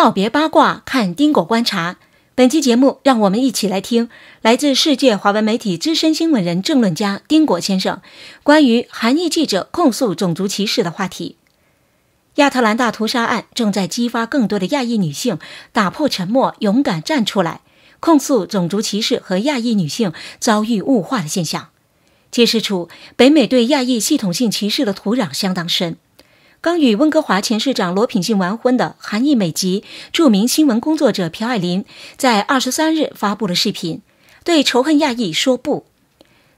告别八卦，看丁果观察。本期节目，让我们一起来听来自世界华文媒体资深新闻人、政论家丁果先生关于韩裔记者控诉种族歧视的话题。亚特兰大屠杀案正在激发更多的亚裔女性打破沉默，勇敢站出来控诉种族歧视和亚裔女性遭遇物化的现象，揭示出北美对亚裔系统性歧视的土壤相当深。刚与温哥华前市长罗品信完婚的韩裔美籍著名新闻工作者朴爱琳，在二十三日发布了视频，对仇恨亚裔说不。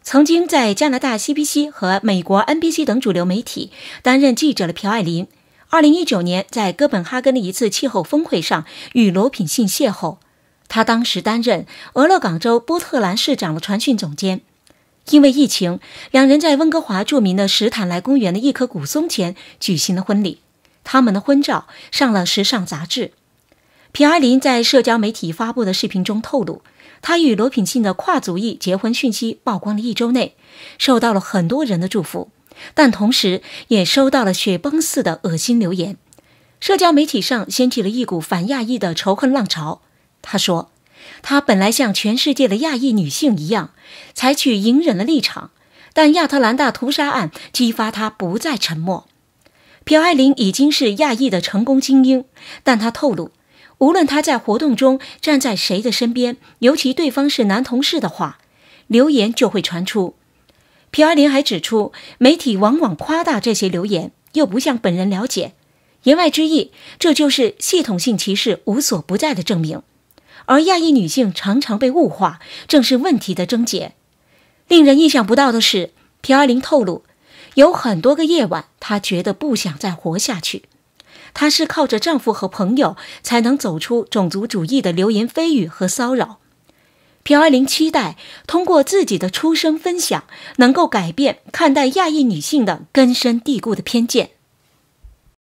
曾经在加拿大 CBC 和美国 NBC 等主流媒体担任记者的朴爱琳，二零一九年在哥本哈根的一次气候峰会上与罗品信邂逅，他当时担任俄勒冈州波特兰市长的传讯总监。因为疫情，两人在温哥华著名的史坦莱公园的一棵古松前举行了婚礼。他们的婚照上了时尚杂志。皮埃琳在社交媒体发布的视频中透露，他与罗品信的跨族裔结婚讯息曝光了一周内，受到了很多人的祝福，但同时也收到了雪崩似的恶心留言。社交媒体上掀起了一股反亚裔的仇恨浪潮。他说。她本来像全世界的亚裔女性一样，采取隐忍的立场，但亚特兰大屠杀案激发她不再沉默。朴爱玲已经是亚裔的成功精英，但她透露，无论她在活动中站在谁的身边，尤其对方是男同事的话，流言就会传出。朴爱玲还指出，媒体往往夸大这些流言，又不向本人了解，言外之意，这就是系统性歧视无所不在的证明。而亚裔女性常常被物化，正是问题的症结。令人意想不到的是，朴爱玲透露，有很多个夜晚她觉得不想再活下去。她是靠着丈夫和朋友才能走出种族主义的流言蜚语和骚扰。朴爱玲期待通过自己的出生分享，能够改变看待亚裔女性的根深蒂固的偏见。